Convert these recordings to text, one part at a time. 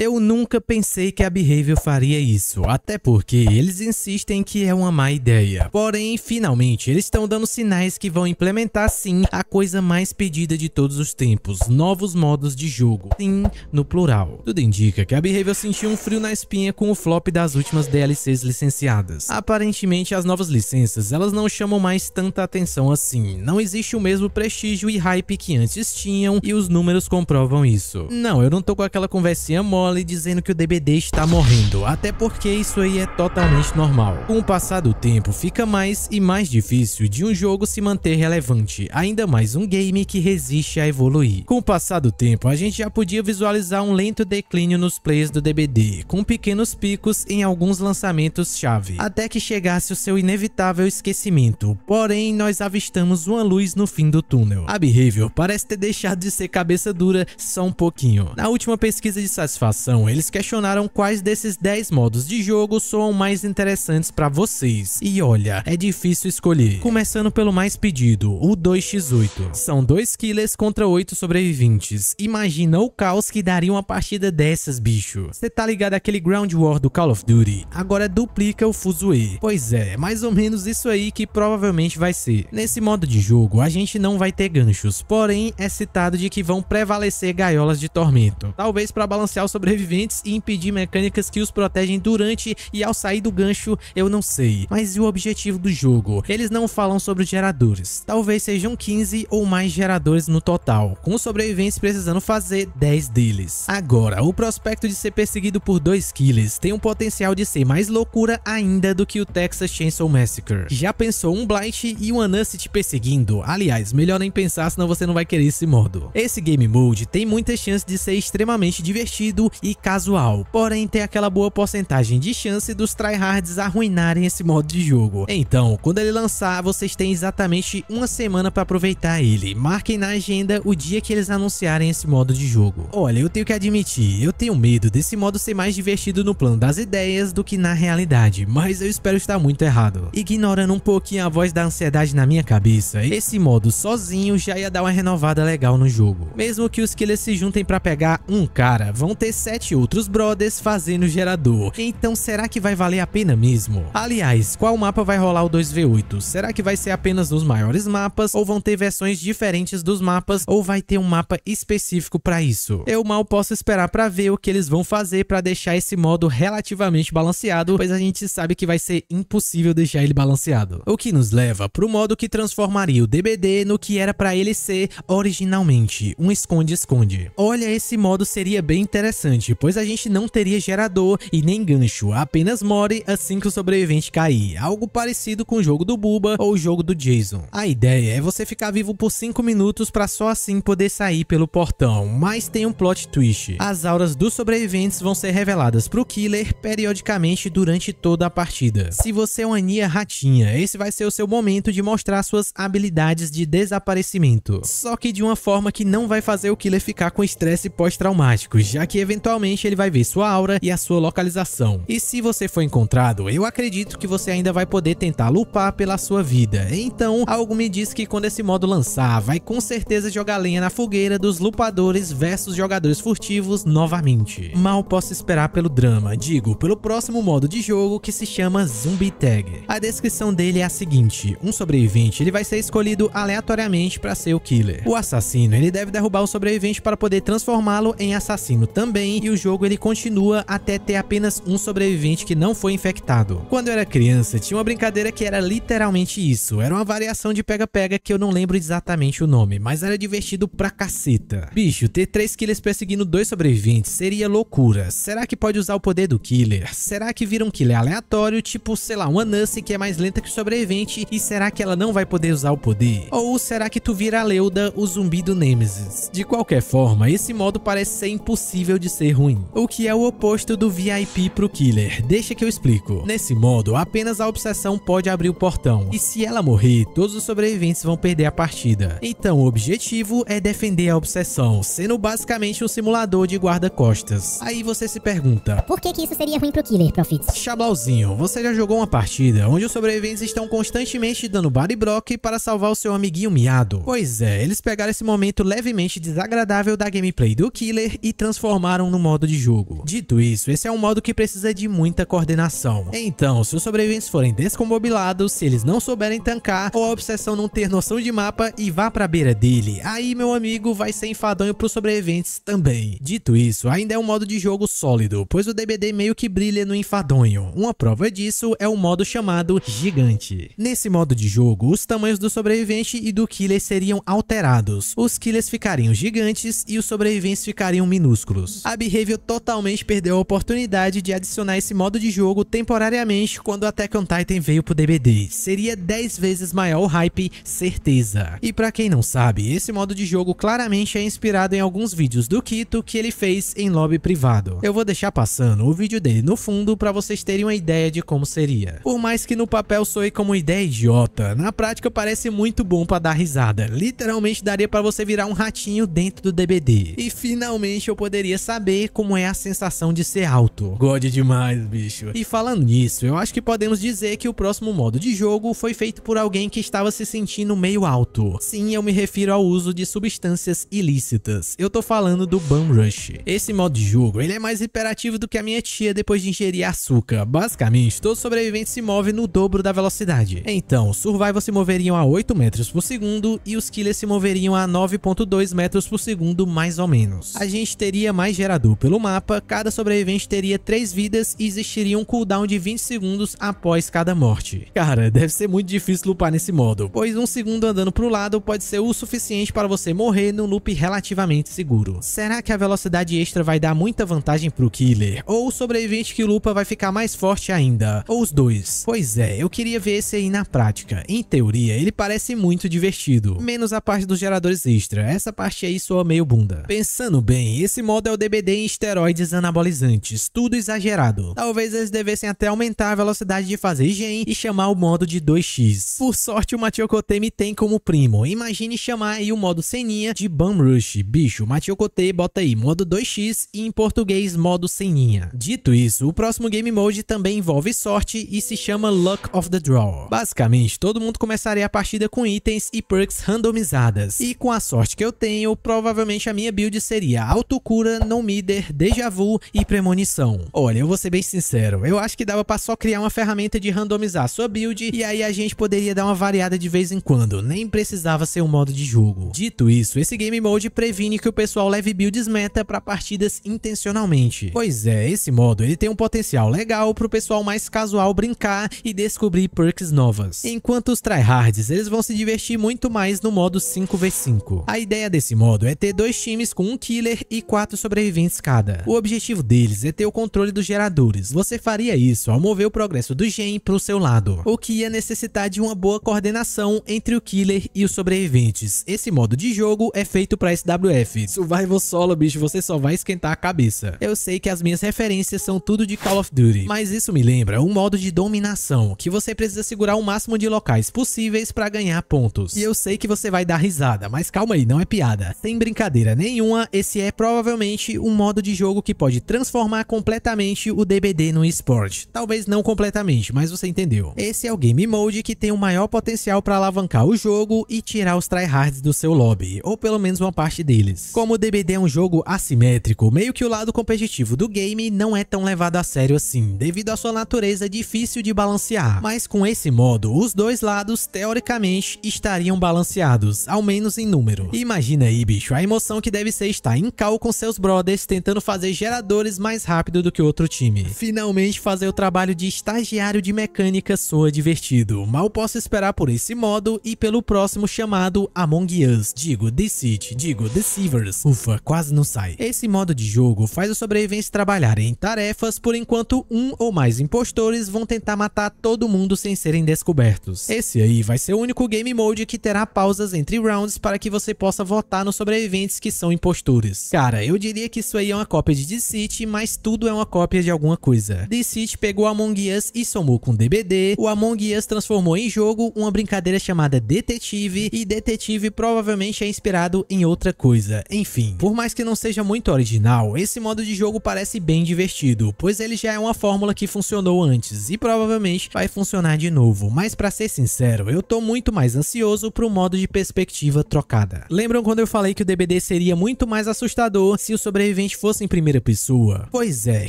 Eu nunca pensei que a Behavior faria isso, até porque eles insistem que é uma má ideia. Porém, finalmente, eles estão dando sinais que vão implementar sim a coisa mais pedida de todos os tempos, novos modos de jogo, sim, no plural. Tudo indica que a Behavior sentiu um frio na espinha com o flop das últimas DLCs licenciadas. Aparentemente, as novas licenças, elas não chamam mais tanta atenção assim, não existe o mesmo prestígio e hype que antes tinham e os números comprovam isso. Não, eu não tô com aquela conversinha mole ali dizendo que o DBD está morrendo, até porque isso aí é totalmente normal. Com o passar do tempo, fica mais e mais difícil de um jogo se manter relevante, ainda mais um game que resiste a evoluir. Com o passar do tempo, a gente já podia visualizar um lento declínio nos plays do DBD, com pequenos picos em alguns lançamentos-chave, até que chegasse o seu inevitável esquecimento. Porém, nós avistamos uma luz no fim do túnel. A Behavior parece ter deixado de ser cabeça dura só um pouquinho. Na última pesquisa de satisfação, eles questionaram quais desses 10 modos de jogo soam mais interessantes para vocês. E olha, é difícil escolher. Começando pelo mais pedido, o 2x8. São 2 killers contra 8 sobreviventes. Imagina o caos que daria uma partida dessas, bicho. Você tá ligado àquele Ground War do Call of Duty? Agora duplica o Fuzue. Pois é, mais ou menos isso aí que provavelmente vai ser. Nesse modo de jogo, a gente não vai ter ganchos, porém é citado de que vão prevalecer gaiolas de tormento. Talvez para balancear o sobrevivente sobreviventes e impedir mecânicas que os protegem durante e ao sair do gancho, eu não sei. Mas e o objetivo do jogo? Eles não falam sobre os geradores. Talvez sejam 15 ou mais geradores no total, com os sobreviventes precisando fazer 10 deles. Agora, o prospecto de ser perseguido por dois killers tem um potencial de ser mais loucura ainda do que o Texas Chainsaw Massacre. Já pensou um Blight e um Anansi te perseguindo? Aliás, melhor nem pensar senão você não vai querer esse modo. Esse game mode tem muitas chances de ser extremamente divertido e casual, porém tem aquela boa porcentagem de chance dos tryhards arruinarem esse modo de jogo. Então, quando ele lançar, vocês têm exatamente uma semana para aproveitar ele. Marquem na agenda o dia que eles anunciarem esse modo de jogo. Olha, eu tenho que admitir, eu tenho medo desse modo ser mais divertido no plano das ideias do que na realidade, mas eu espero estar muito errado. Ignorando um pouquinho a voz da ansiedade na minha cabeça, esse modo sozinho já ia dar uma renovada legal no jogo. Mesmo que os killers se juntem para pegar um cara, vão ter sete outros brothers fazendo gerador. Então será que vai valer a pena mesmo? Aliás, qual mapa vai rolar o 2v8? Será que vai ser apenas os maiores mapas ou vão ter versões diferentes dos mapas ou vai ter um mapa específico para isso? Eu mal posso esperar para ver o que eles vão fazer para deixar esse modo relativamente balanceado, pois a gente sabe que vai ser impossível deixar ele balanceado. O que nos leva pro modo que transformaria o DBD no que era para ele ser originalmente, um esconde-esconde. Olha, esse modo seria bem interessante interessante, pois a gente não teria gerador e nem gancho, apenas more assim que o sobrevivente cair, algo parecido com o jogo do Buba ou o jogo do Jason. A ideia é você ficar vivo por 5 minutos para só assim poder sair pelo portão, mas tem um plot twist. As auras dos sobreviventes vão ser reveladas pro Killer periodicamente durante toda a partida. Se você é uma Nia Ratinha, esse vai ser o seu momento de mostrar suas habilidades de desaparecimento. Só que de uma forma que não vai fazer o Killer ficar com estresse pós-traumático, já que eventualmente eventualmente ele vai ver sua aura e a sua localização. E se você for encontrado, eu acredito que você ainda vai poder tentar lupar pela sua vida. Então, algo me diz que quando esse modo lançar, vai com certeza jogar lenha na fogueira dos lupadores versus jogadores furtivos novamente. Mal posso esperar pelo drama, digo, pelo próximo modo de jogo que se chama Zumbi Tag. A descrição dele é a seguinte, um sobrevivente ele vai ser escolhido aleatoriamente para ser o killer. O assassino ele deve derrubar o sobrevivente para poder transformá-lo em assassino também e o jogo ele continua até ter apenas um sobrevivente que não foi infectado. Quando eu era criança, tinha uma brincadeira que era literalmente isso. Era uma variação de pega-pega que eu não lembro exatamente o nome, mas era divertido pra caceta. Bicho, ter três killers perseguindo dois sobreviventes seria loucura. Será que pode usar o poder do killer? Será que vira um killer aleatório, tipo, sei lá, uma Nancy que é mais lenta que o sobrevivente e será que ela não vai poder usar o poder? Ou será que tu vira a Leuda, o zumbi do Nemesis? De qualquer forma, esse modo parece ser impossível de ser ruim, o que é o oposto do VIP pro killer. Deixa que eu explico. Nesse modo, apenas a obsessão pode abrir o portão, e se ela morrer, todos os sobreviventes vão perder a partida. Então, o objetivo é defender a obsessão, sendo basicamente um simulador de guarda-costas. Aí você se pergunta: Por que, que isso seria ruim pro killer, Profits? Chablauzinho, você já jogou uma partida onde os sobreviventes estão constantemente dando body block para salvar o seu amiguinho miado? Pois é, eles pegaram esse momento levemente desagradável da gameplay do killer e transformaram estão no modo de jogo. Dito isso, esse é um modo que precisa de muita coordenação. Então, se os sobreviventes forem descombobilados, se eles não souberem tancar, ou a obsessão não ter noção de mapa e vá pra beira dele, aí meu amigo vai ser enfadonho pros sobreviventes também. Dito isso, ainda é um modo de jogo sólido, pois o DBD meio que brilha no enfadonho. Uma prova disso é o um modo chamado Gigante. Nesse modo de jogo, os tamanhos do sobrevivente e do killer seriam alterados. Os killers ficariam gigantes e os sobreviventes ficariam minúsculos. A Behavior totalmente perdeu a oportunidade de adicionar esse modo de jogo temporariamente quando Attack on Titan veio pro DBD. Seria 10 vezes maior o hype, certeza. E pra quem não sabe, esse modo de jogo claramente é inspirado em alguns vídeos do Kito que ele fez em lobby privado. Eu vou deixar passando o vídeo dele no fundo pra vocês terem uma ideia de como seria. Por mais que no papel soe como ideia idiota, na prática parece muito bom pra dar risada. Literalmente daria pra você virar um ratinho dentro do DBD. E finalmente eu poderia saber saber como é a sensação de ser alto. Gode demais, bicho. E falando nisso, eu acho que podemos dizer que o próximo modo de jogo foi feito por alguém que estava se sentindo meio alto. Sim, eu me refiro ao uso de substâncias ilícitas. Eu tô falando do Bum Rush. Esse modo de jogo, ele é mais hiperativo do que a minha tia depois de ingerir açúcar. Basicamente, todo sobrevivente se move no dobro da velocidade. Então, os survivors se moveriam a 8 metros por segundo e os killers se moveriam a 9.2 metros por segundo mais ou menos. A gente teria mais geradores pelo mapa, cada sobrevivente teria 3 vidas e existiria um cooldown de 20 segundos após cada morte. Cara, deve ser muito difícil lupar nesse modo, pois um segundo andando pro lado pode ser o suficiente para você morrer num loop relativamente seguro. Será que a velocidade extra vai dar muita vantagem pro killer? Ou o sobrevivente que lupa vai ficar mais forte ainda? Ou os dois? Pois é, eu queria ver esse aí na prática. Em teoria, ele parece muito divertido, menos a parte dos geradores extra. Essa parte aí soa meio bunda. Pensando bem, esse modo é o DB CBD em esteroides anabolizantes, tudo exagerado. Talvez eles devessem até aumentar a velocidade de fazer gen e chamar o modo de 2x. Por sorte, o Matiocote me tem como primo. Imagine chamar aí o modo Seninha de Bum Rush. Bicho, Matiocote bota aí modo 2x e em português modo Seninha. Dito isso, o próximo game mode também envolve sorte e se chama Luck of the Draw. Basicamente, todo mundo começaria a partida com itens e perks randomizadas. E com a sorte que eu tenho, provavelmente a minha build seria autocura, não Midder, Deja Vu e Premonição. Olha, eu vou ser bem sincero, eu acho que dava pra só criar uma ferramenta de randomizar a sua build e aí a gente poderia dar uma variada de vez em quando, nem precisava ser um modo de jogo. Dito isso, esse Game Mode previne que o pessoal leve builds meta pra partidas intencionalmente. Pois é, esse modo ele tem um potencial legal pro pessoal mais casual brincar e descobrir perks novas. Enquanto os tryhards, eles vão se divertir muito mais no modo 5v5. A ideia desse modo é ter dois times com um killer e quatro sobreviventes via escada. O objetivo deles é ter o controle dos geradores. Você faria isso ao mover o progresso do gen para o seu lado, o que ia necessitar de uma boa coordenação entre o killer e os sobreviventes. Esse modo de jogo é feito para SWF. Survival solo, bicho, você só vai esquentar a cabeça. Eu sei que as minhas referências são tudo de Call of Duty, mas isso me lembra um modo de dominação, que você precisa segurar o máximo de locais possíveis para ganhar pontos. E eu sei que você vai dar risada, mas calma aí, não é piada. Sem brincadeira nenhuma, esse é provavelmente o um modo de jogo que pode transformar completamente o DBD no esporte. Talvez não completamente, mas você entendeu. Esse é o Game Mode que tem o maior potencial para alavancar o jogo e tirar os tryhards do seu lobby, ou pelo menos uma parte deles. Como o DBD é um jogo assimétrico, meio que o lado competitivo do game não é tão levado a sério assim, devido à sua natureza difícil de balancear. Mas com esse modo, os dois lados teoricamente estariam balanceados, ao menos em número. Imagina aí, bicho, a emoção que deve ser estar em cal com seus brothers tentando fazer geradores mais rápido do que outro time. Finalmente fazer o trabalho de estagiário de mecânica soa divertido. Mal posso esperar por esse modo e pelo próximo chamado Among Us. Digo Deceit, digo Deceivers. Ufa, quase não sai. Esse modo de jogo faz os sobreviventes trabalhar em tarefas por enquanto um ou mais impostores vão tentar matar todo mundo sem serem descobertos. Esse aí vai ser o único game mode que terá pausas entre rounds para que você possa votar nos sobreviventes que são impostores. Cara, eu diria que isso aí é uma cópia de The City, mas tudo é uma cópia de alguma coisa. The City pegou Among Us e somou com DBD, o Among Us transformou em jogo uma brincadeira chamada Detetive, e Detetive provavelmente é inspirado em outra coisa. Enfim, por mais que não seja muito original, esse modo de jogo parece bem divertido, pois ele já é uma fórmula que funcionou antes, e provavelmente vai funcionar de novo, mas pra ser sincero, eu tô muito mais ansioso pro modo de perspectiva trocada. Lembram quando eu falei que o DBD seria muito mais assustador se o sobrevivente sobrevivente fosse em primeira pessoa. Pois é,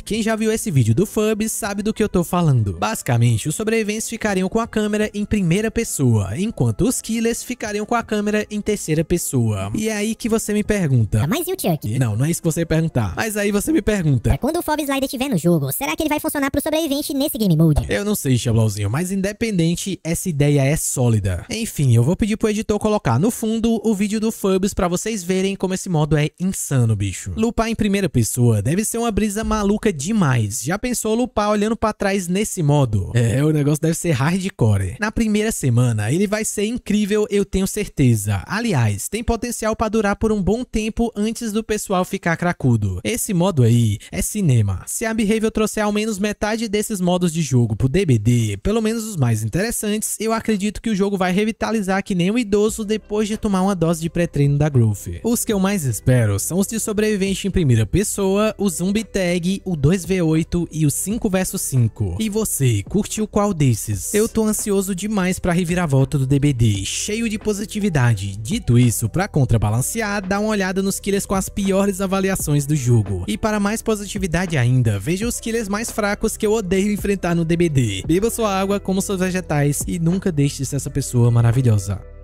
quem já viu esse vídeo do FUB sabe do que eu tô falando. Basicamente, os sobreviventes ficariam com a câmera em primeira pessoa, enquanto os killers ficariam com a câmera em terceira pessoa. E é aí que você me pergunta... Mas e o Chuck? Não, não é isso que você ia perguntar. Mas aí você me pergunta... É quando o FOB Slider estiver no jogo, será que ele vai funcionar pro sobrevivente nesse game mode? Eu não sei, Chablauzinho, mas independente, essa ideia é sólida. Enfim, eu vou pedir pro editor colocar no fundo o vídeo do FUBS pra vocês verem como esse modo é insano, bicho. Lupar em primeira pessoa, deve ser uma brisa maluca demais. Já pensou lupar olhando para trás nesse modo? É, o negócio deve ser hardcore. Na primeira semana, ele vai ser incrível, eu tenho certeza. Aliás, tem potencial para durar por um bom tempo antes do pessoal ficar cracudo. Esse modo aí é cinema. Se a Behavior trouxer ao menos metade desses modos de jogo pro DBD, pelo menos os mais interessantes, eu acredito que o jogo vai revitalizar que nem um idoso depois de tomar uma dose de pré-treino da Growth. Os que eu mais espero são os de sobrevivente em primeira pessoa, o Zumbi Tag, o 2v8 e o 5 vs 5. E você, curtiu qual desses? Eu tô ansioso demais pra reviravolta do DBD, cheio de positividade. Dito isso, pra contrabalancear, dá uma olhada nos killers com as piores avaliações do jogo. E para mais positividade ainda, veja os killers mais fracos que eu odeio enfrentar no DBD. Beba sua água, coma seus vegetais e nunca deixe essa pessoa maravilhosa.